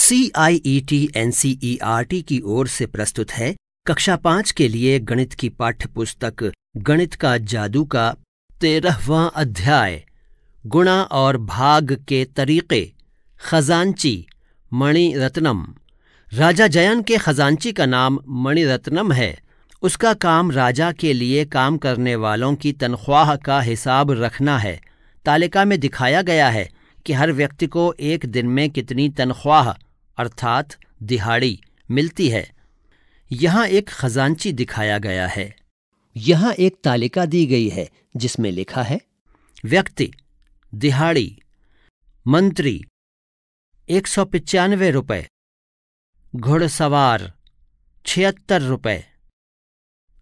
C I E T N C E R T की ओर से प्रस्तुत है कक्षा पांच के लिए गणित की पाठ्यपुस्तक गणित का जादू का तेरहवा अध्याय गुणा और भाग के तरीके खजांची मणिरत्नम राजा जयन के खजांची का नाम मणिरत्नम है उसका काम राजा के लिए काम करने वालों की तनख्वाह का हिसाब रखना है तालिका में दिखाया गया है कि हर व्यक्ति को एक दिन में कितनी तनख्वाह अर्थात दिहाड़ी मिलती है यहाँ एक खजांची दिखाया गया है यहाँ एक तालिका दी गई है जिसमें लिखा है व्यक्ति दिहाड़ी मंत्री एक सौ पिचानवे रुपये घुड़सवार छिहत्तर रुपये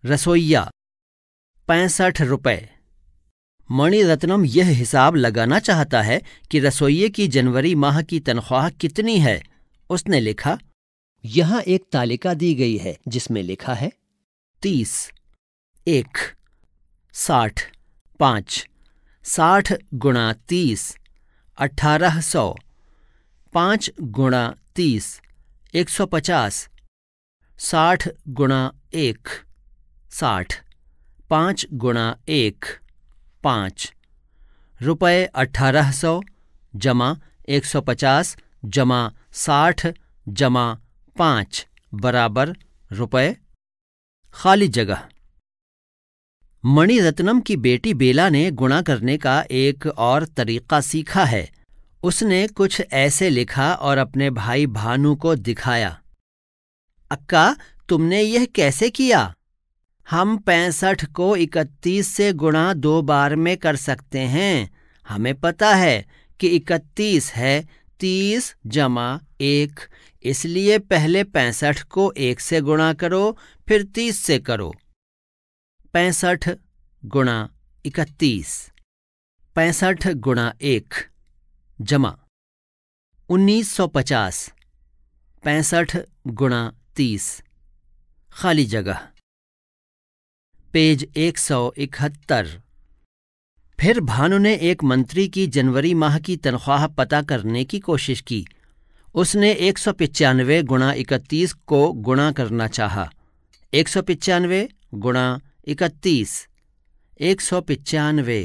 रसोइया पैंसठ रुपये मणिरत्नम यह हिसाब लगाना चाहता है कि रसोइये की जनवरी माह की तनख्वाह कितनी है उसने लिखा यहाँ एक तालिका दी गई है जिसमें लिखा है तीस एक साठ पाँच साठ गुणा तीस अठारह सौ पाँच गुणा तीस एक सौ पचास साठ गुणा एक साठ पाँच गुणा एक पाँच रुपये अठारह सौ जमा एक सौ पचास जमा साठ जमा पाँच बराबर रुपये खाली जगह मणिरत्नम की बेटी बेला ने गुणा करने का एक और तरीका सीखा है उसने कुछ ऐसे लिखा और अपने भाई भानु को दिखाया अक्का तुमने यह कैसे किया हम पैंसठ को इकतीस से गुणा दो बार में कर सकते हैं हमें पता है कि इकतीस है तीस जमा एक इसलिए पहले पैंसठ को एक से गुणा करो फिर तीस से करो पैंसठ गुणा इकतीस पैंसठ गुणा एक जमा उन्नीस सौ पचास पैंसठ गुणा तीस खाली जगह पेज 171 फिर भानु ने एक मंत्री की जनवरी माह की तनख्वाह पता करने की कोशिश की उसने एक सौ पिचानवे गुणा इकतीस को गुणा करना चाहा एक सौ पिचानवे गुणा इकतीस एक सौ पिचानवे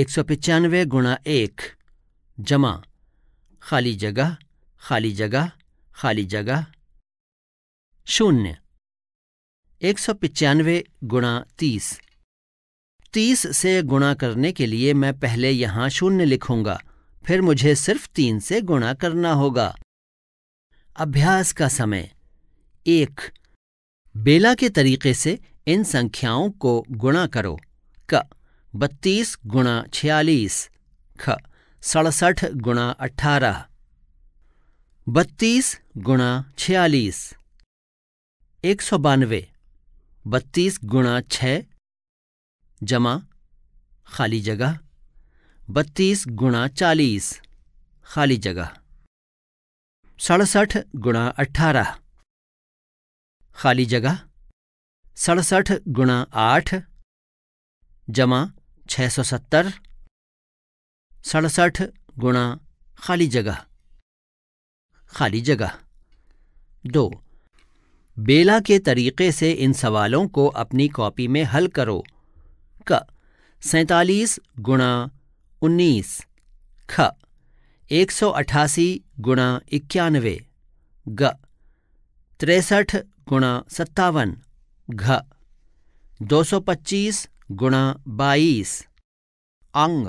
एक सौ पिचानवे गुणा एक जमा खाली जगह खाली जगह खाली जगह शून्य एक सौ पिचानवे गुणा तीस तीस से गुणा करने के लिए मैं पहले यहां शून्य लिखूंगा फिर मुझे सिर्फ तीन से गुणा करना होगा अभ्यास का समय एक बेला के तरीके से इन संख्याओं को गुणा करो क बत्तीस गुणा छियालीस ख सड़सठ गुणा अठारह बत्तीस गुणा छियालीस एक सौ बानवे बत्तीस गुणा छ जमा खाली जगह बत्तीस गुणा चालीस खाली जगह सड़सठ गुणा अट्ठारह खाली जगह सड़सठ गुणा आठ जमा छः सौ सत्तर सड़सठ गुणा खाली जगह खाली जगह दो बेला के तरीके से इन सवालों को अपनी कॉपी में हल करो क सैतालीस गुणा उन्नीस ख एक सौ अट्ठासी गुणा इक्यानवे ग तिरसठ गुणा सत्तावन घ दो सौ पच्चीस गुणा बाईस अंग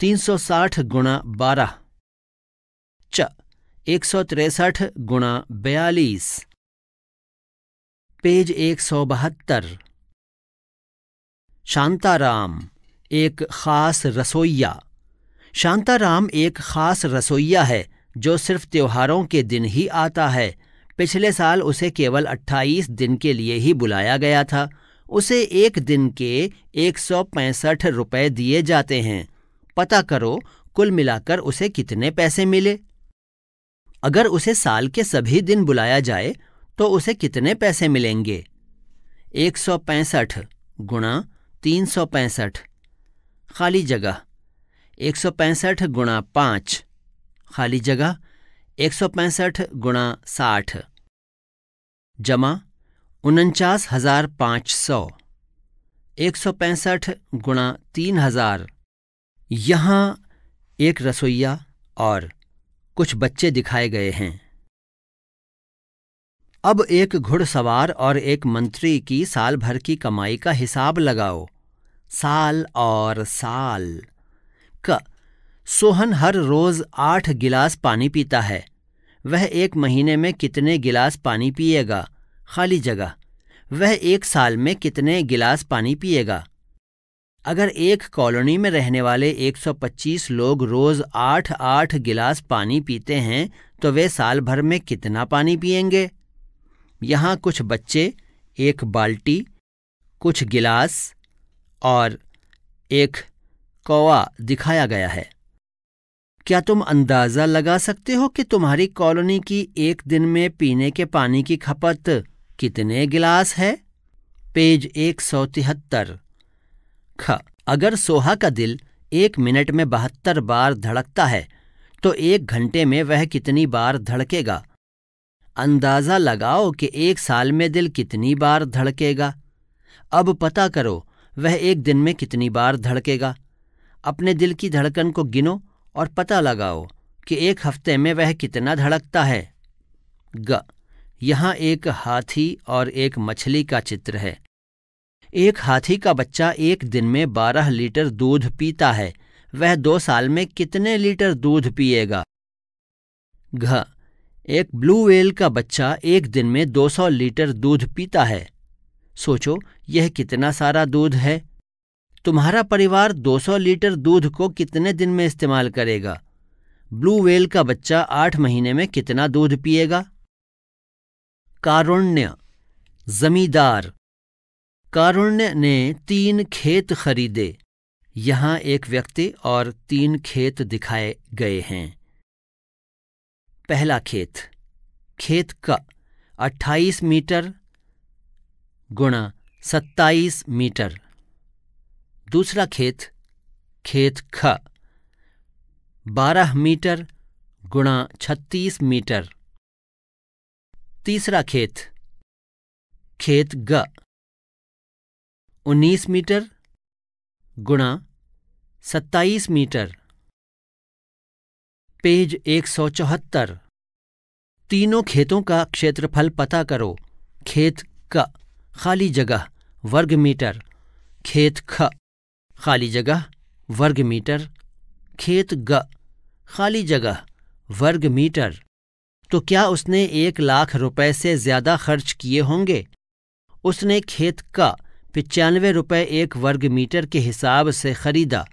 तीन सौ साठ गुणा बारह च एक सौ तिरसठ गुणा बयालीस पेज एक सौ बहत्तर शांताराम एक ख़ास रसोइया शांताराम एक ख़ास रसोइया है जो सिर्फ त्योहारों के दिन ही आता है पिछले साल उसे केवल 28 दिन के लिए ही बुलाया गया था उसे एक दिन के एक सौ पैंसठ रुपये दिए जाते हैं पता करो कुल मिलाकर उसे कितने पैसे मिले अगर उसे साल के सभी दिन बुलाया जाए तो उसे कितने पैसे मिलेंगे एक सौ पैंसठ गुणा तीन सौ पैंसठ खाली जगह एक सौ पैंसठ गुणा पाँच खाली जगह एक सौ पैंसठ गुणा साठ जमा उनचास हजार पाँच सौ एक सौ पैंसठ गुणा तीन हजार यहाँ एक रसोइया और कुछ बच्चे दिखाए गए हैं अब एक घुड़सवार और एक मंत्री की साल भर की कमाई का हिसाब लगाओ साल और साल क सोहन हर रोज आठ गिलास पानी पीता है वह एक महीने में कितने गिलास पानी पिएगा खाली जगह वह एक साल में कितने गिलास पानी पिएगा अगर एक कॉलोनी में रहने वाले 125 लोग रोज आठ आठ गिलास पानी पीते हैं तो वे साल भर में कितना पानी पिएंगे यहाँ कुछ बच्चे एक बाल्टी कुछ गिलास और एक कौवा दिखाया गया है क्या तुम अंदाज़ा लगा सकते हो कि तुम्हारी कॉलोनी की एक दिन में पीने के पानी की खपत कितने गिलास है पेज एक सौ तिहत्तर ख अगर सोहा का दिल एक मिनट में बहत्तर बार धड़कता है तो एक घंटे में वह कितनी बार धड़केगा अंदाज़ा लगाओ कि एक साल में दिल कितनी बार धड़केगा अब पता करो वह एक दिन में कितनी बार धड़केगा अपने दिल की धड़कन को गिनो और पता लगाओ कि एक हफ्ते में वह कितना धड़कता है ग यहाँ एक हाथी और एक मछली का चित्र है एक हाथी का बच्चा एक दिन में बारह लीटर दूध पीता है वह दो साल में कितने लीटर दूध पिएगा घ एक ब्लू वेल का बच्चा एक दिन में 200 लीटर दूध पीता है सोचो यह कितना सारा दूध है तुम्हारा परिवार 200 लीटर दूध को कितने दिन में इस्तेमाल करेगा ब्लू वेल का बच्चा आठ महीने में कितना दूध पिएगा कारुण्य जमींदार कारुण्य ने तीन खेत खरीदे यहाँ एक व्यक्ति और तीन खेत दिखाए गए हैं पहला खेत खेत का 28 मीटर गुणा 27 मीटर दूसरा खेत खेत ख 12 मीटर गुणा 36 मीटर तीसरा खेत खेत ग 19 मीटर गुणा 27 मीटर पेज 174 तीनों खेतों का क्षेत्रफल पता करो खेत क खाली जगह वर्ग मीटर खेत ख खाली जगह वर्ग मीटर खेत ग खाली जगह वर्ग मीटर तो क्या उसने एक लाख रुपए से ज्यादा खर्च किए होंगे उसने खेत का पिचानवे रुपए एक वर्ग मीटर के हिसाब से खरीदा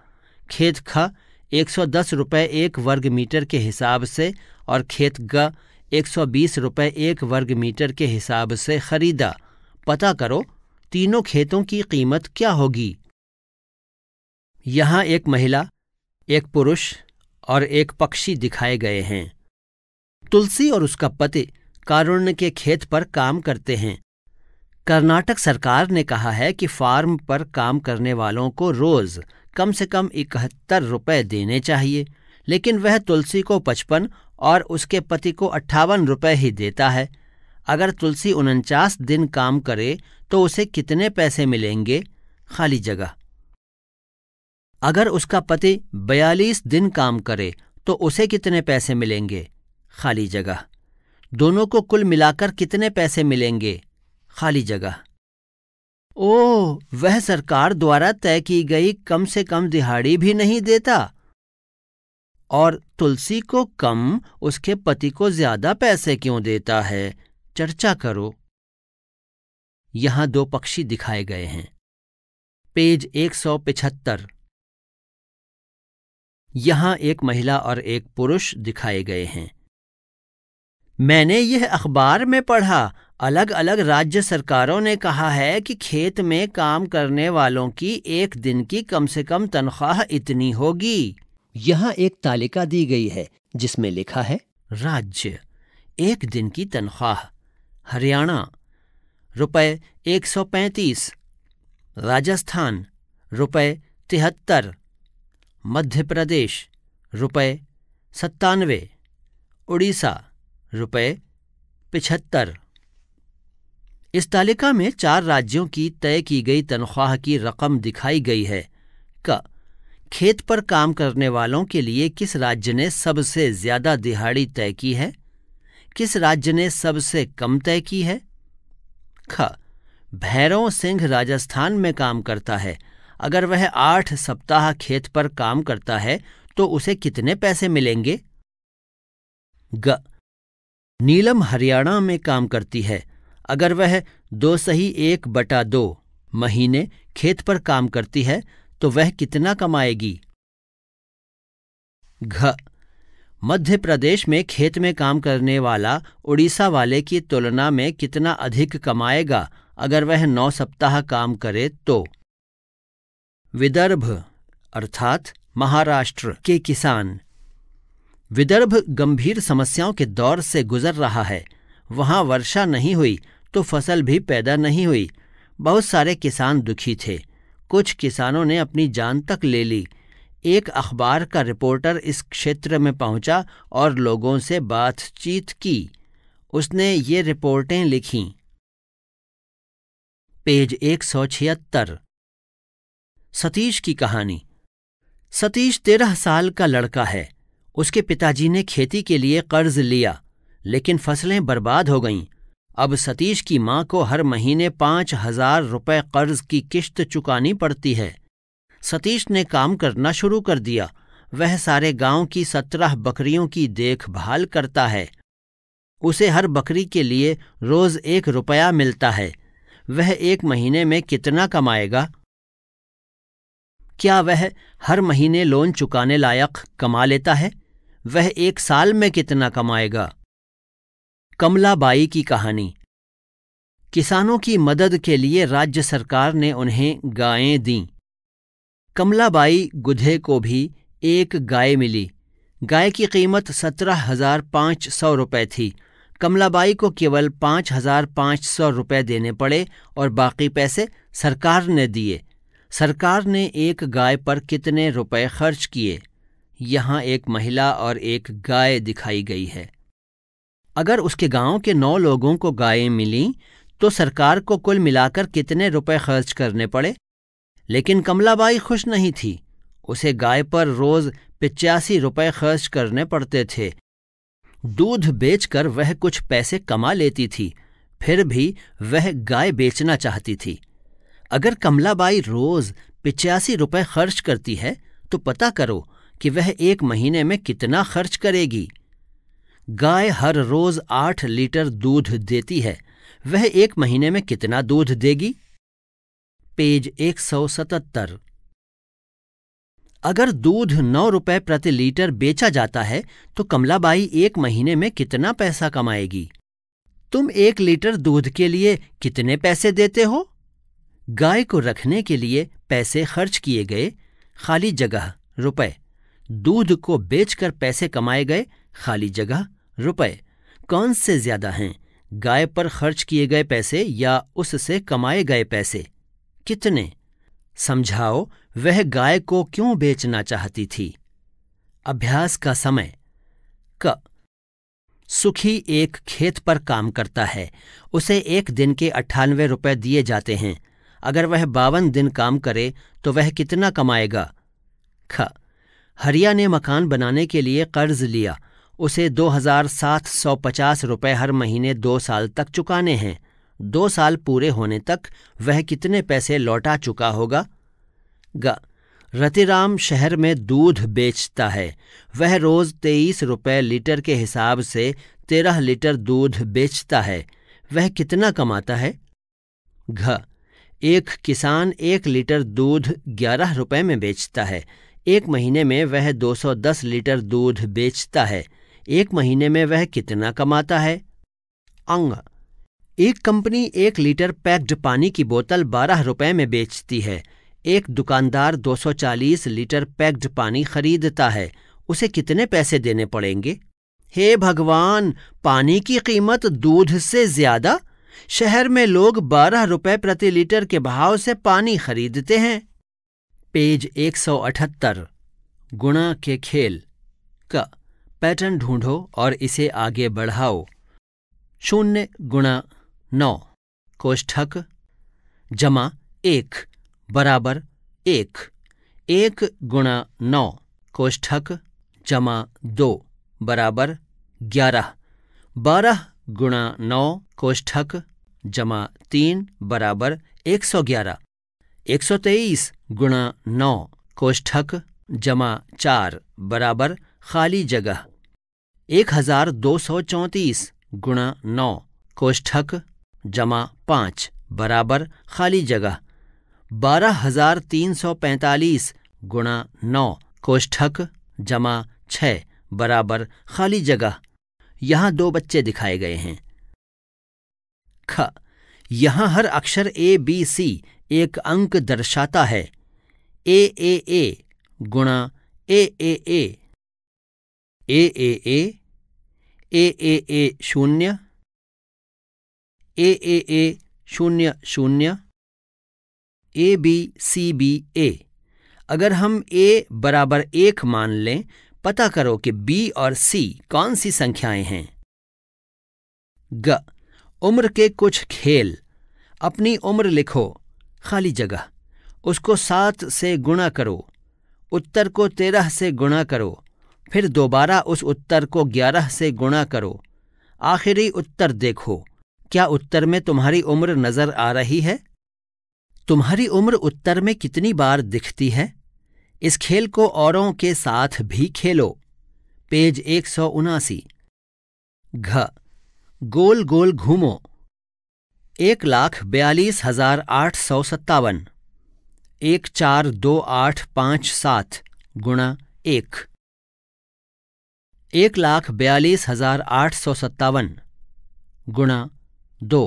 खेत ख 110 रुपए एक वर्ग मीटर के हिसाब से और खेत ग 120 रुपए एक वर्ग मीटर के हिसाब से खरीदा पता करो तीनों खेतों की कीमत क्या होगी यहाँ एक महिला एक पुरुष और एक पक्षी दिखाए गए हैं तुलसी और उसका पति कारुण्य के खेत पर काम करते हैं कर्नाटक सरकार ने कहा है कि फार्म पर काम करने वालों को रोज कम से कम इकहत्तर रुपये देने चाहिए लेकिन वह तुलसी को पचपन और उसके पति को अट्ठावन रुपये ही देता है अगर तुलसी उनचास दिन काम करे तो उसे कितने पैसे मिलेंगे खाली जगह अगर उसका पति बयालीस दिन काम करे तो उसे कितने पैसे मिलेंगे खाली जगह दोनों को कुल मिलाकर कितने पैसे मिलेंगे खाली जगह ओ वह सरकार द्वारा तय की गई कम से कम दिहाड़ी भी नहीं देता और तुलसी को कम उसके पति को ज्यादा पैसे क्यों देता है चर्चा करो यहां दो पक्षी दिखाए गए हैं पेज एक सौ पिछहत्तर यहां एक महिला और एक पुरुष दिखाए गए हैं मैंने यह अखबार में पढ़ा अलग अलग राज्य सरकारों ने कहा है कि खेत में काम करने वालों की एक दिन की कम से कम तनख्वाह इतनी होगी यहाँ एक तालिका दी गई है जिसमें लिखा है राज्य एक दिन की तनख्वाह हरियाणा रुपए पैंतीस राजस्थान रुपए तिहत्तर मध्य प्रदेश रुपए सत्तानवे उड़ीसा रुपए पिछहत्तर इस तालिका में चार राज्यों की तय की गई तनख्वाह की रकम दिखाई गई है क खेत पर काम करने वालों के लिए किस राज्य ने सबसे ज्यादा दिहाड़ी तय की है किस राज्य ने सबसे कम तय की है ख भैरव सिंह राजस्थान में काम करता है अगर वह आठ सप्ताह खेत पर काम करता है तो उसे कितने पैसे मिलेंगे ग नीलम हरियाणा में काम करती है अगर वह दो सही एक बटा दो महीने खेत पर काम करती है तो वह कितना कमाएगी घ मध्य प्रदेश में खेत में काम करने वाला उड़ीसा वाले की तुलना में कितना अधिक कमाएगा अगर वह नौ सप्ताह काम करे तो विदर्भ अर्थात महाराष्ट्र के किसान विदर्भ गंभीर समस्याओं के दौर से गुजर रहा है वहां वर्षा नहीं हुई तो फसल भी पैदा नहीं हुई बहुत सारे किसान दुखी थे कुछ किसानों ने अपनी जान तक ले ली एक अखबार का रिपोर्टर इस क्षेत्र में पहुंचा और लोगों से बातचीत की उसने ये रिपोर्टें लिखीं पेज एक सौ छिहत्तर सतीश की कहानी सतीश तेरह साल का लड़का है उसके पिताजी ने खेती के लिए कर्ज लिया लेकिन फसलें बर्बाद हो गईं अब सतीश की माँ को हर महीने पांच हजार रुपये कर्ज की किश्त चुकानी पड़ती है सतीश ने काम करना शुरू कर दिया वह सारे गांव की सत्रह बकरियों की देखभाल करता है उसे हर बकरी के लिए रोज एक रुपया मिलता है वह एक महीने में कितना कमाएगा क्या वह हर महीने लोन चुकाने लायक कमा लेता है वह एक साल में कितना कमाएगा कमलाबाई की कहानी किसानों की मदद के लिए राज्य सरकार ने उन्हें गायें दीं कमलाबाई गुधे को भी एक गाय मिली गाय की कीमत सत्रह हजार पाँच सौ रुपये थी कमलाबाई को केवल पाँच हजार पाँच सौ रुपये देने पड़े और बाकी पैसे सरकार ने दिए सरकार ने एक गाय पर कितने रुपए खर्च किए यहाँ एक महिला और एक गाय दिखाई गई है अगर उसके गांव के नौ लोगों को गायें मिलीं तो सरकार को कुल मिलाकर कितने रुपए खर्च करने पड़े लेकिन कमलाबाई खुश नहीं थी उसे गाय पर रोज पिचासी रुपए खर्च करने पड़ते थे दूध बेचकर वह कुछ पैसे कमा लेती थी फिर भी वह गाय बेचना चाहती थी अगर कमलाबाई रोज पिचासी रुपए खर्च करती है तो पता करो कि वह एक महीने में कितना खर्च करेगी गाय हर रोज आठ लीटर दूध देती है वह एक महीने में कितना दूध देगी पेज एक सौ सतहत्तर अगर दूध नौ रुपए प्रति लीटर बेचा जाता है तो कमलाबाई एक महीने में कितना पैसा कमाएगी तुम एक लीटर दूध के लिए कितने पैसे देते हो गाय को रखने के लिए पैसे खर्च किए गए खाली जगह रुपए दूध को बेचकर पैसे कमाए गए खाली जगह रुपए कौन से ज्यादा हैं गाय पर खर्च किए गए पैसे या उससे कमाए गए पैसे कितने समझाओ वह गाय को क्यों बेचना चाहती थी अभ्यास का समय क सुखी एक खेत पर काम करता है उसे एक दिन के अट्ठानवे रुपये दिए जाते हैं अगर वह बावन दिन काम करे तो वह कितना कमाएगा ख हरिया ने मकान बनाने के लिए कर्ज लिया उसे दो हजार सात सौ पचास रुपये हर महीने दो साल तक चुकाने हैं दो साल पूरे होने तक वह कितने पैसे लौटा चुका होगा ग रतिराम शहर में दूध बेचता है वह रोज तेईस रुपये लीटर के हिसाब से तेरह लीटर दूध बेचता है वह कितना कमाता है घ एक किसान एक लीटर दूध ग्यारह रुपये में बेचता है एक महीने में वह दो सौ दस लीटर दूध बेचता है एक महीने में वह कितना कमाता है अंग एक कंपनी एक लीटर पैक्ड पानी की बोतल बारह रुपए में बेचती है एक दुकानदार 240 लीटर पैक्ड पानी खरीदता है उसे कितने पैसे देने पड़ेंगे हे भगवान पानी की कीमत दूध से ज्यादा शहर में लोग बारह रुपए प्रति लीटर के भाव से पानी खरीदते हैं पेज 178 गुणा के खेल का पैटर्न ढूंढो और इसे आगे बढ़ाओ शून्य गुणा नौ कोष्ठक जमा एक बराबर एक एक गुणा नौ कोष्ठक जमा दो बराबर ग्यारह बारह गुणा नौ कोष्ठक जमा तीन बराबर एक सौ ग्यारह एक सौ तेईस गुणा नौ कोष्ठक जमा चार बराबर खाली जगह एक हजार दो सौ चौंतीस गुणा नौ कोष्ठक जमा पाँच बराबर खाली जगह बारह हजार तीन सौ पैंतालीस गुणा नौ कोष्ठक जमा छः बराबर खाली जगह यहाँ दो बच्चे दिखाए गए हैं ख यहाँ हर अक्षर ए बी सी एक अंक दर्शाता है ए ए ए गुणा ए ए ए ए ए ए ए ए ए शून्य ए ए ए शून्य शून्य ए बी सी बी ए अगर हम ए बराबर एक मान लें पता करो कि बी और सी कौन सी संख्याएं हैं ग उम्र के कुछ खेल अपनी उम्र लिखो खाली जगह उसको सात से गुणा करो उत्तर को तेरह से गुणा करो फिर दोबारा उस उत्तर को ग्यारह से गुणा करो आखिरी उत्तर देखो क्या उत्तर में तुम्हारी उम्र नजर आ रही है तुम्हारी उम्र उत्तर में कितनी बार दिखती है इस खेल को औरों के साथ भी खेलो पेज एक सौ उनासी घ गोल गोल घूमो एक लाख बयालीस हजार आठ सौ सत्तावन एक चार दो आठ पाँच सात गुणा एक एक लाख बयालीस हजार आठ सौ सत्तावन गुणा दो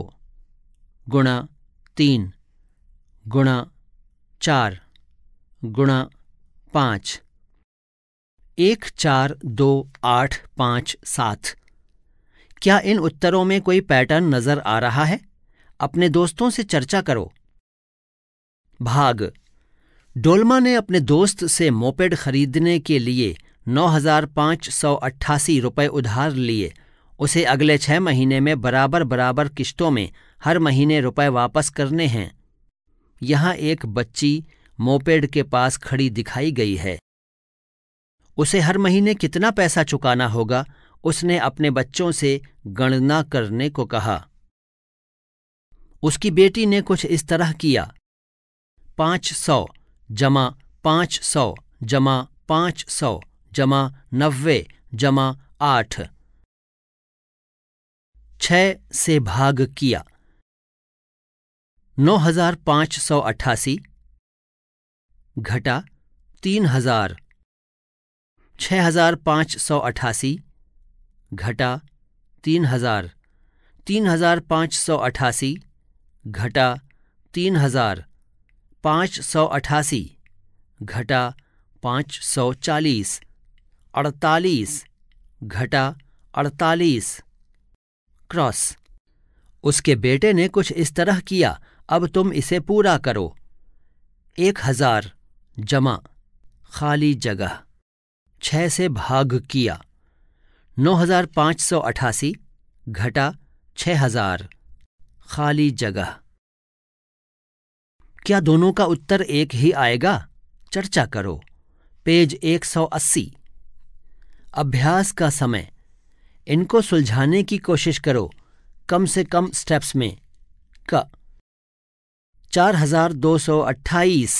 गुणा तीन गुणा चार गुणा पाँच एक चार दो आठ पाँच सात क्या इन उत्तरों में कोई पैटर्न नज़र आ रहा है अपने दोस्तों से चर्चा करो भाग डोलमा ने अपने दोस्त से मोपेड खरीदने के लिए नौ हजार पाँच सौ अट्ठासी रुपये उधार लिए उसे अगले छह महीने में बराबर बराबर किश्तों में हर महीने रुपए वापस करने हैं यहाँ एक बच्ची मोपेड के पास खड़ी दिखाई गई है उसे हर महीने कितना पैसा चुकाना होगा उसने अपने बच्चों से गणना करने को कहा उसकी बेटी ने कुछ इस तरह किया पांच सौ जमा पांच सौ जमा पांच सौ जमा नब्बे जमा आठ छ से भाग किया नौ हजार पांच सौ अट्ठासी घटा तीन हजार छ हजार पांच सौ अट्ठासी घटा तीन हजार तीन हजार पांच सौ अट्ठासी घटा तीन हजार पांच सौ अट्ठासी घटा पांच सौ चालीस अड़तालीस घटा अड़तालीस क्रॉस उसके बेटे ने कुछ इस तरह किया अब तुम इसे पूरा करो एक हजार जमा खाली जगह छह से भाग किया नौ हजार पांच सौ अठासी घटा छह हजार खाली जगह क्या दोनों का उत्तर एक ही आएगा चर्चा करो पेज एक सौ अस्सी अभ्यास का समय इनको सुलझाने की कोशिश करो कम से कम स्टेप्स में क चार हजार दो सौ अट्ठाईस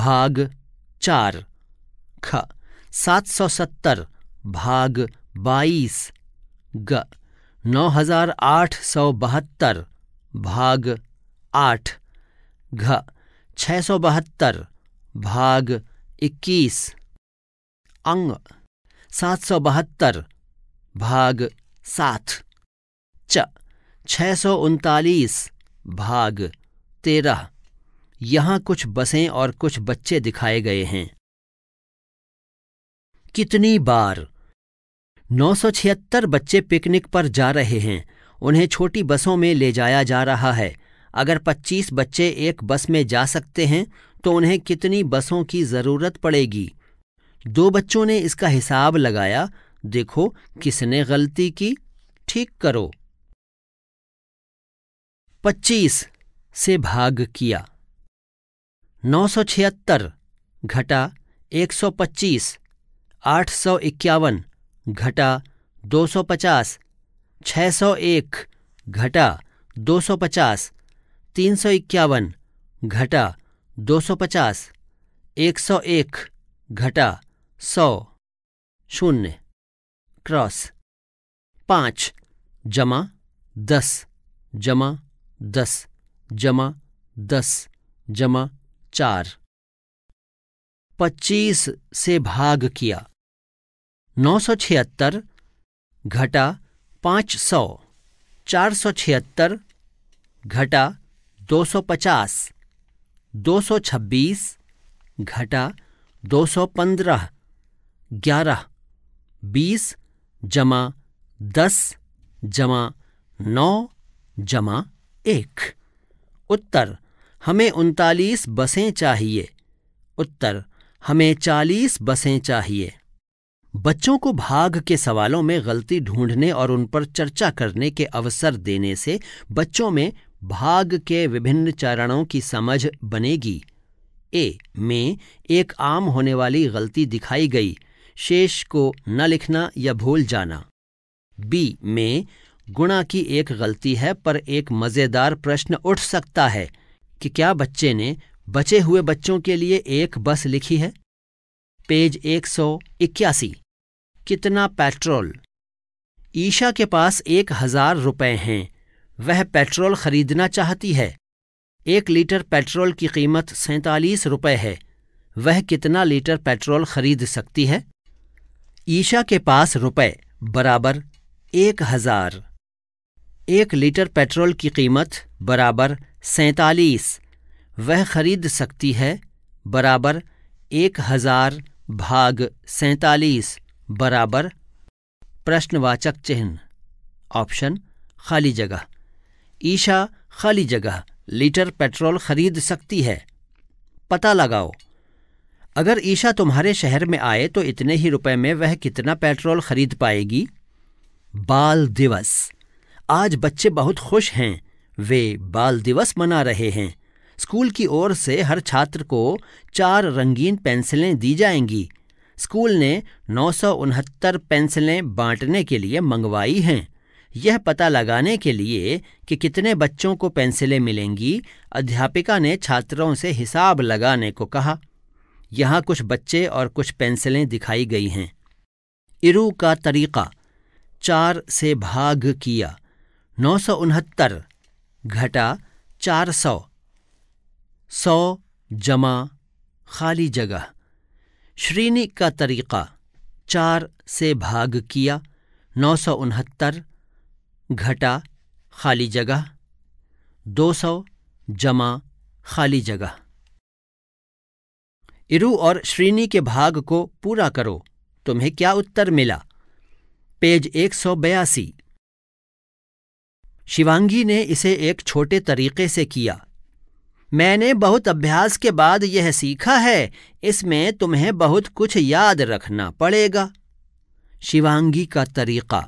भाग चार ख सात सौ सत्तर भाग बाईस ग नौ हजार आठ सौ बहत्तर भाग आठ घ छः सौ बहत्तर भाग इक्कीस अंग सात सौ बहत्तर भाग सात च छः सौ उनतालीस भाग तेरह यहाँ कुछ बसें और कुछ बच्चे दिखाए गए हैं कितनी बार नौ सौ छिहत्तर बच्चे पिकनिक पर जा रहे हैं उन्हें छोटी बसों में ले जाया जा रहा है अगर पच्चीस बच्चे एक बस में जा सकते हैं तो उन्हें कितनी बसों की ज़रूरत पड़ेगी दो बच्चों ने इसका हिसाब लगाया देखो किसने गलती की ठीक करो पच्चीस से भाग किया नौ सौ छिहत्तर घटा एक सौ पच्चीस आठ सौ इक्यावन घटा दो सौ पचास छः सौ एक घटा दो सौ पचास तीन सौ इक्यावन घटा दो सौ पचास एक सौ एक घटा सौ शून्य क्रॉस पाँच जमा दस जमा दस जमा दस जमा चार पच्चीस से भाग किया नौ सौ छिहत्तर घटा पाँच सौ चार सौ छिहत्तर घटा दो सौ पचास दो सौ छब्बीस घटा दो सौ पंद्रह ग्यारह बीस जमा दस जमा नौ जमा एक उत्तर हमें उनतालीस बसें चाहिए उत्तर हमें चालीस बसें चाहिए बच्चों को भाग के सवालों में गलती ढूंढने और उन पर चर्चा करने के अवसर देने से बच्चों में भाग के विभिन्न चरणों की समझ बनेगी ए में एक आम होने वाली गलती दिखाई गई शेष को न लिखना या भूल जाना बी में गुणा की एक गलती है पर एक मज़ेदार प्रश्न उठ सकता है कि क्या बच्चे ने बचे हुए बच्चों के लिए एक बस लिखी है पेज एक सौ इक्यासी कितना पेट्रोल ईशा के पास एक हजार रुपये हैं वह पेट्रोल खरीदना चाहती है एक लीटर पेट्रोल की कीमत सैंतालीस रुपये है वह कितना लीटर पेट्रोल खरीद सकती है ईशा के पास रुपए बराबर एक हजार एक लीटर पेट्रोल की कीमत बराबर सैतालीस वह खरीद सकती है बराबर एक हजार भाग सैतालीस बराबर प्रश्नवाचक चिन्ह ऑप्शन खाली जगह ईशा खाली जगह लीटर पेट्रोल खरीद सकती है पता लगाओ अगर ईशा तुम्हारे शहर में आए तो इतने ही रुपए में वह कितना पेट्रोल खरीद पाएगी बाल दिवस आज बच्चे बहुत खुश हैं वे बाल दिवस मना रहे हैं स्कूल की ओर से हर छात्र को चार रंगीन पेंसिलें दी जाएंगी स्कूल ने नौ पेंसिलें बांटने के लिए मंगवाई हैं यह पता लगाने के लिए कि कितने बच्चों को पेंसिलें मिलेंगी अध्यापिका ने छात्रों से हिसाब लगाने को कहा यहाँ कुछ बच्चे और कुछ पेंसिलें दिखाई गई हैं इरू का तरीक़ा चार से भाग किया नौ सौ उनहत्तर घटा चार सौ सौ जमा खाली जगह श्रीनी का तरीक़ा चार से भाग किया नौ सौ उनहत्तर घटा खाली जगह दो सौ जमा खाली जगह इरु और श्रीनी के भाग को पूरा करो तुम्हें क्या उत्तर मिला पेज एक सौ बयासी शिवांगी ने इसे एक छोटे तरीके से किया मैंने बहुत अभ्यास के बाद यह सीखा है इसमें तुम्हें बहुत कुछ याद रखना पड़ेगा शिवांगी का तरीका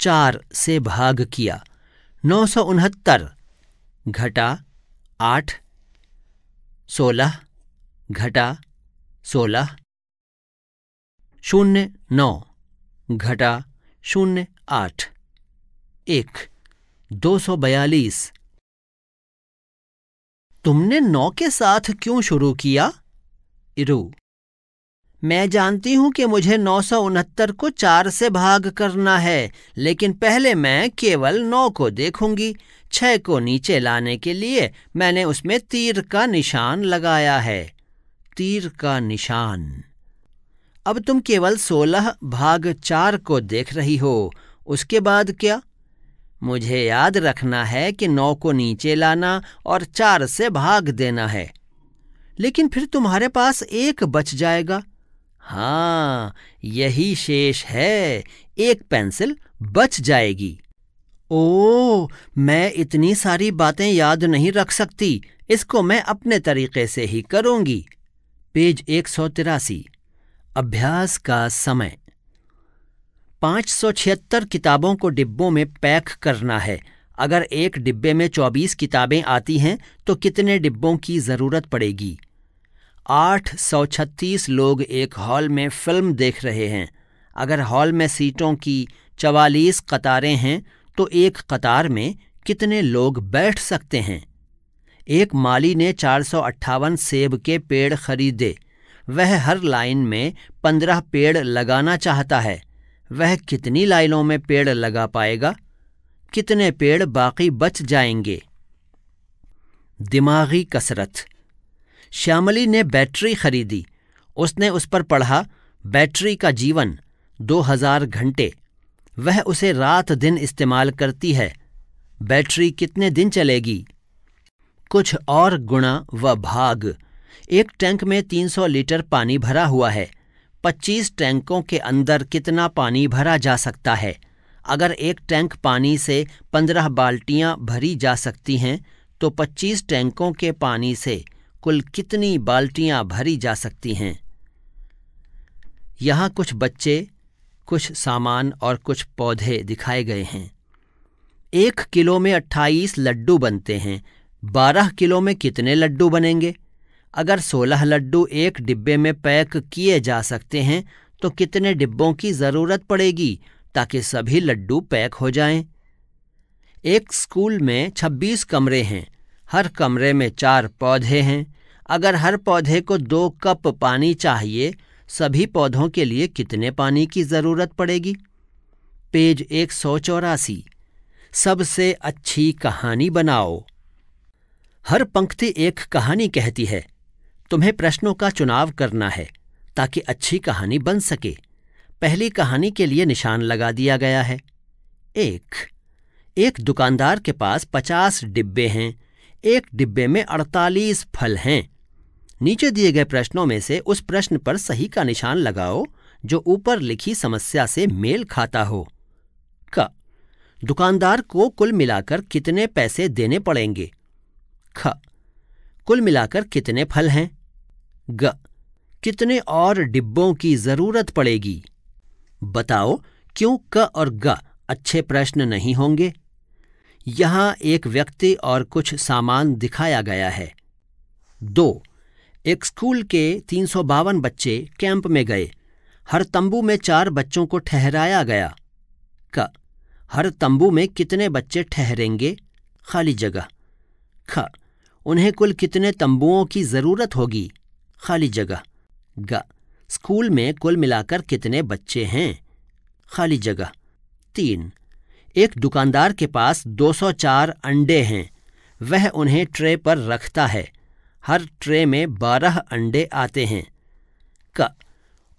चार से भाग किया नौ सौ उनहत्तर घटा आठ सोलह घटा सोलह शून्य नौ घटा शून्य आठ एक दो सौ बयालीस तुमने नौ के साथ क्यों शुरू किया इरु मैं जानती हूं कि मुझे नौ सौ उनहत्तर को चार से भाग करना है लेकिन पहले मैं केवल नौ को देखूंगी छह को नीचे लाने के लिए मैंने उसमें तीर का निशान लगाया है तीर का निशान अब तुम केवल सोलह भाग चार को देख रही हो उसके बाद क्या मुझे याद रखना है कि नौ को नीचे लाना और चार से भाग देना है लेकिन फिर तुम्हारे पास एक बच जाएगा हाँ यही शेष है एक पेंसिल बच जाएगी ओ मैं इतनी सारी बातें याद नहीं रख सकती इसको मैं अपने तरीके से ही करूँगी पेज एक सौ तिरासी अभ्यास का समय पाँच सौ छिहत्तर किताबों को डिब्बों में पैक करना है अगर एक डिब्बे में चौबीस किताबें आती हैं तो कितने डिब्बों की ज़रूरत पड़ेगी आठ सौ छत्तीस लोग एक हॉल में फिल्म देख रहे हैं अगर हॉल में सीटों की चवालीस कतारें हैं तो एक कतार में कितने लोग बैठ सकते हैं एक माली ने चार सौ अट्ठावन सेब के पेड़ खरीदे वह हर लाइन में पंद्रह पेड़ लगाना चाहता है वह कितनी लाइनों में पेड़ लगा पाएगा कितने पेड़ बाकी बच जाएंगे दिमागी कसरत श्यामली ने बैटरी खरीदी उसने उस पर पढ़ा बैटरी का जीवन 2000 घंटे वह उसे रात दिन इस्तेमाल करती है बैटरी कितने दिन चलेगी कुछ और गुणा व भाग एक टैंक में 300 लीटर पानी भरा हुआ है 25 टैंकों के अंदर कितना पानी भरा जा सकता है अगर एक टैंक पानी से 15 बाल्टियां भरी जा सकती हैं तो 25 टैंकों के पानी से कुल कितनी बाल्टियां भरी जा सकती हैं यहाँ कुछ बच्चे कुछ सामान और कुछ पौधे दिखाए गए हैं एक किलो में 28 लड्डू बनते हैं बारह किलो में कितने लड्डू बनेंगे अगर सोलह लड्डू एक डिब्बे में पैक किए जा सकते हैं तो कितने डिब्बों की ज़रूरत पड़ेगी ताकि सभी लड्डू पैक हो जाएं? एक स्कूल में छब्बीस कमरे हैं हर कमरे में चार पौधे हैं अगर हर पौधे को दो कप पानी चाहिए सभी पौधों के लिए कितने पानी की ज़रूरत पड़ेगी पेज एक सौ चौरासी सबसे अच्छी कहानी बनाओ हर पंक्ति एक कहानी कहती है तुम्हें प्रश्नों का चुनाव करना है ताकि अच्छी कहानी बन सके पहली कहानी के लिए निशान लगा दिया गया है एक एक दुकानदार के पास पचास डिब्बे हैं एक डिब्बे में अड़तालीस फल हैं नीचे दिए गए प्रश्नों में से उस प्रश्न पर सही का निशान लगाओ जो ऊपर लिखी समस्या से मेल खाता हो का दुकानदार को कुल मिलाकर कितने पैसे देने पड़ेंगे ख कुल मिलाकर कितने फल हैं ग कितने और डिब्बों की जरूरत पड़ेगी बताओ क्यों क और ग अच्छे प्रश्न नहीं होंगे यहाँ एक व्यक्ति और कुछ सामान दिखाया गया है दो एक स्कूल के तीन बच्चे कैंप में गए हर तंबू में चार बच्चों को ठहराया गया क हर तंबू में कितने बच्चे ठहरेंगे खाली जगह ख उन्हें कुल कितने तंबुओं की ज़रूरत होगी खाली जगह ग स्कूल में कुल मिलाकर कितने बच्चे हैं खाली जगह तीन एक दुकानदार के पास 204 अंडे हैं वह उन्हें ट्रे पर रखता है हर ट्रे में बारह अंडे आते हैं क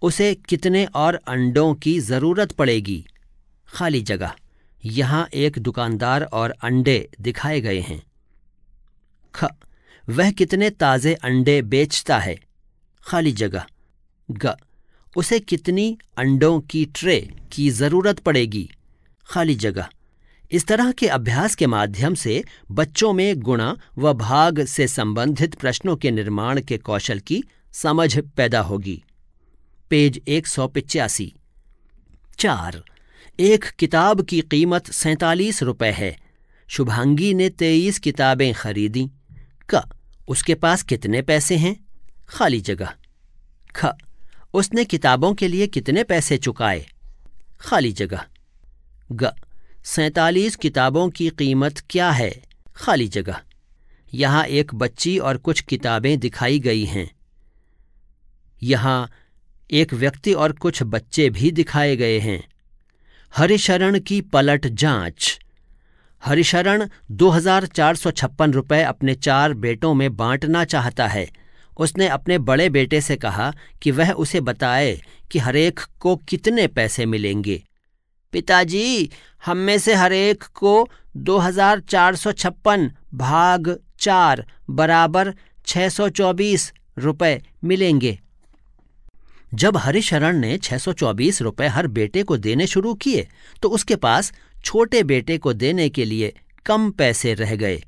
उसे कितने और अंडों की ज़रूरत पड़ेगी खाली जगह यहाँ एक दुकानदार और अंडे दिखाए गए हैं ख वह कितने ताज़े अंडे बेचता है खाली जगह ग उसे कितनी अंडों की ट्रे की ज़रूरत पड़ेगी खाली जगह इस तरह के अभ्यास के माध्यम से बच्चों में गुणा व भाग से संबंधित प्रश्नों के निर्माण के कौशल की समझ पैदा होगी पेज एक सौ पिचासी चार एक किताब की कीमत सैंतालीस रुपये है शुभांगी ने तेईस किताबें खरीदी का उसके पास कितने पैसे हैं खाली जगह ख उसने किताबों के लिए कितने पैसे चुकाए खाली जगह ग सैतालीस किताबों की कीमत क्या है खाली जगह यहाँ एक बच्ची और कुछ किताबें दिखाई गई हैं यहाँ एक व्यक्ति और कुछ बच्चे भी दिखाए गए हैं हरिशरण की पलट जांच हरिशरण दो हजार चार सौ छप्पन रुपये अपने चार बेटों में बांटना चाहता है उसने अपने बड़े बेटे से कहा कि वह उसे बताए कि हरेक को कितने पैसे मिलेंगे पिताजी हम में से हरेक को दो हजार चार सौ छप्पन भाग चार बराबर छः सौ चौबीस रुपये मिलेंगे जब हरिशरण ने चौबीस रुपये हर बेटे को देने शुरू किए तो उसके पास छोटे बेटे को देने के लिए कम पैसे रह गए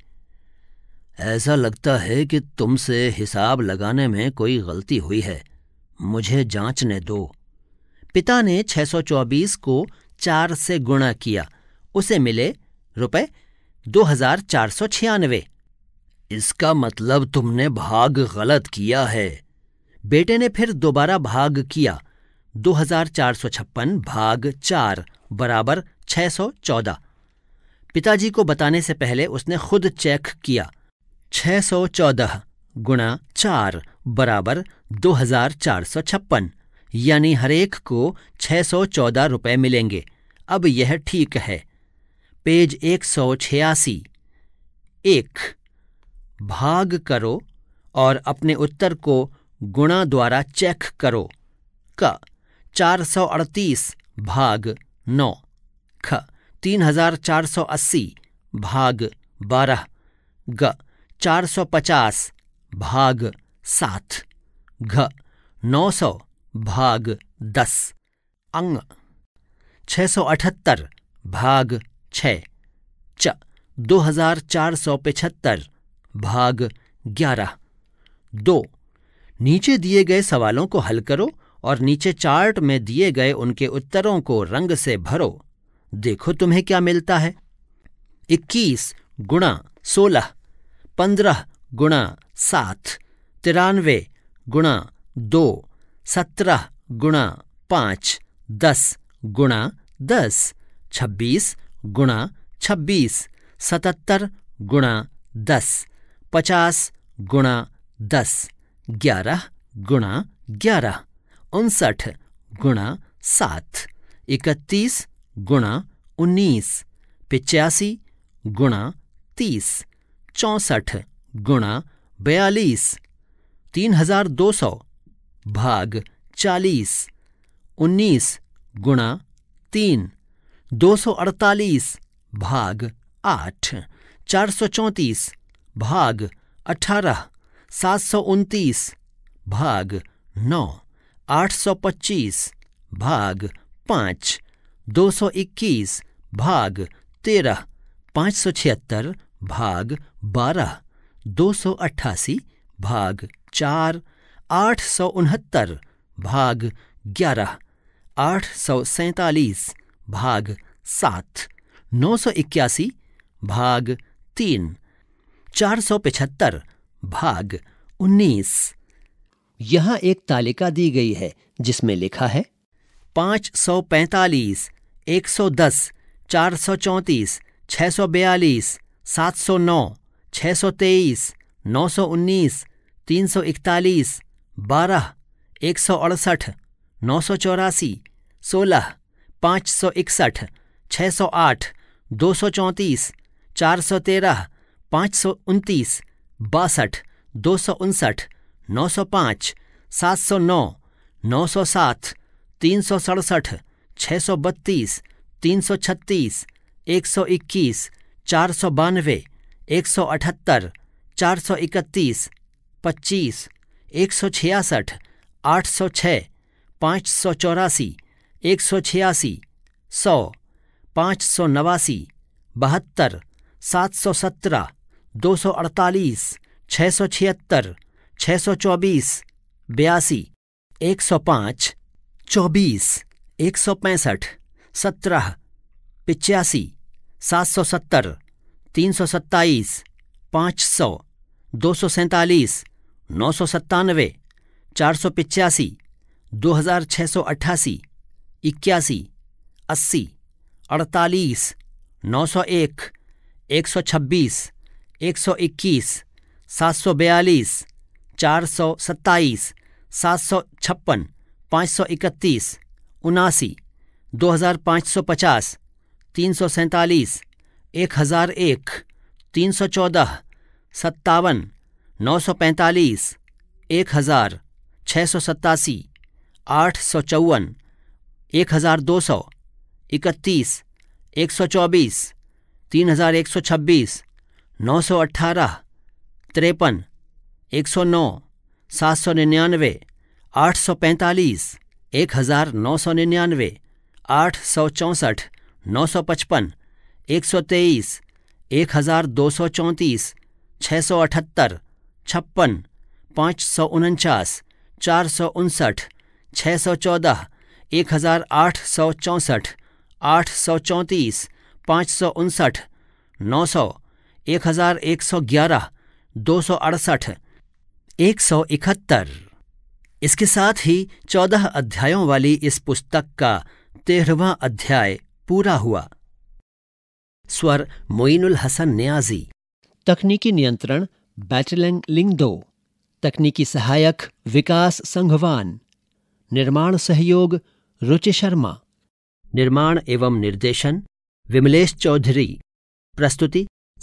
ऐसा लगता है कि तुमसे हिसाब लगाने में कोई गलती हुई है मुझे जांचने दो पिता ने 624 को चार से गुणा किया उसे मिले रुपए दो हजार चार सौ छियानवे इसका मतलब तुमने भाग गलत किया है बेटे ने फिर दोबारा भाग किया दो हजार चार सौ छप्पन भाग चार बराबर 614 सौ चौदह पिताजी को बताने से पहले उसने खुद चेक किया 614 सौ चौदह गुणा चार बराबर दो हजार चार सौ छप्पन यानी हरेक को 614 सौ चौदह रुपये मिलेंगे अब यह ठीक है पेज एक सौ छियासी एक भाग करो और अपने उत्तर को गुणा द्वारा चेक करो का चार सौ अड़तीस भाग नौ ख तीन हजार चार सौ अस्सी भाग बारह ग चार सौ पचास भाग सात घ नौ सौ भाग दस अंग छः सौ अठहत्तर भाग छ च दो हजार चार सौ पिछहत्तर भाग ग्यारह दो नीचे दिए गए सवालों को हल करो और नीचे चार्ट में दिए गए उनके उत्तरों को रंग से भरो देखो तुम्हें क्या मिलता है इक्कीस गुणा सोलह पंद्रह गुणा सात तिरानवे गुणा दो सत्रह गुणा पाँच दस गुणा दस छब्बीस गुणा छब्बीस सतहत्तर गुणा दस पचास गुणा दस ग्यारह गुणा ग्यारह उनसठ गुणा सात इकतीस गुणा उन्नीस पिचासी गुणा तीस चौंसठ गुणा बयालीस तीन हजार दो सौ भाग चालीस उन्नीस गुणा तीन दो सौ अड़तालीस भाग आठ चार सौ चौंतीस भाग अठारह सात सौ उनतीस भाग नौ 825 भाग पाँच 221 भाग तेरह पाँच सौ छिहत्तर भाग बारह दो सौ अट्ठासी भाग चार आठ सौ उनहत्तर भाग ग्यारह आठ सौ सैंतालीस भाग सात नौ सौ इक्यासी भाग तीन चार सौ पिछहत्तर भाग उन्नीस यहाँ एक तालिका दी गई है जिसमें लिखा है पाँच सौ पैंतालीस एक सौ दस चार सौ चौंतीस छः सौ बयालीस सात सौ नौ छः सौ तेईस नौ सौ उन्नीस तीन सौ इकतालीस बारह एक सौ अड़सठ नौ सौ चौरासी सोलह पाँच सौ इकसठ छः सौ आठ दो सौ चौंतीस चार सौ तेरह पाँच सौ उनतीस बासठ दो सौ उनसठ नौ सौ पाँच सात सौ नौ नौ सौ सात तीन सौ सड़सठ छः सौ बत्तीस तीन सौ छत्तीस एक सौ इक्कीस चार सौ बानवे एक सौ अठहत्तर चार सौ इकतीस पच्चीस एक सौ छियासठ आठ सौ छः पाँच सौ चौरासी एक सौ छियासी सौ पाँच सौ नवासी बहत्तर सात सौ सत्रह दो सौ अड़तालीस छः सौ छिहत्तर छः सौ चौबीस बयासी एक सौ पाँच चौबीस एक सौ पैंसठ सत्रह पिचासी सात सौ सत्तर तीन सौ सत्ताईस पाँच सौ दो सौ सैंतालीस नौ सौ सत्तानवे चार सौ पिचासी दो हज़ार छः सौ अट्ठासी इक्यासी अस्सी अड़तालीस नौ सौ एक एक सौ छब्बीस एक सौ इक्कीस सात सौ बयालीस चार सौ सत्ताईस सात सौ छप्पन पाँच सौ इकतीस उनासी दो हज़ार पाँच सौ पचास तीन सौ सैंतालीस एक हज़ार एक तीन सौ चौदह सत्तावन नौ सौ पैंतालीस एक हज़ार छः सौ सत्तासी आठ सौ चौवन एक हज़ार दो सौ इकतीस एक सौ चौबीस तीन हज़ार एक सौ छब्बीस नौ सौ अट्ठारह तिरपन एक सौ नौ सात सौ निन्यानवे आठ सौ पैंतालीस एक हजार नौ सौ निन्यानवे आठ सौ चौंसठ नौ सौ पचपन एक सौ तेईस एक हजार दो सौ चौंतीस छः सौ अठहत्तर छप्पन पाँच सौ उनचास चार सौ उनसठ छः सौ चौदह एक हजार आठ सौ चौंसठ आठ सौ चौंतीस पाँच सौ उनसठ नौ सौ एक हजार एक सौ ग्यारह दो सौ अड़सठ एक सौ इकहत्तर इसके साथ ही चौदह अध्यायों वाली इस पुस्तक का तेरहवा अध्याय पूरा हुआ स्वर मोइनुल हसन न्याजी तकनीकी नियंत्रण लिंग लिंगदो तकनीकी सहायक विकास संघवान निर्माण सहयोग रुचि शर्मा निर्माण एवं निर्देशन विमलेश चौधरी प्रस्तुति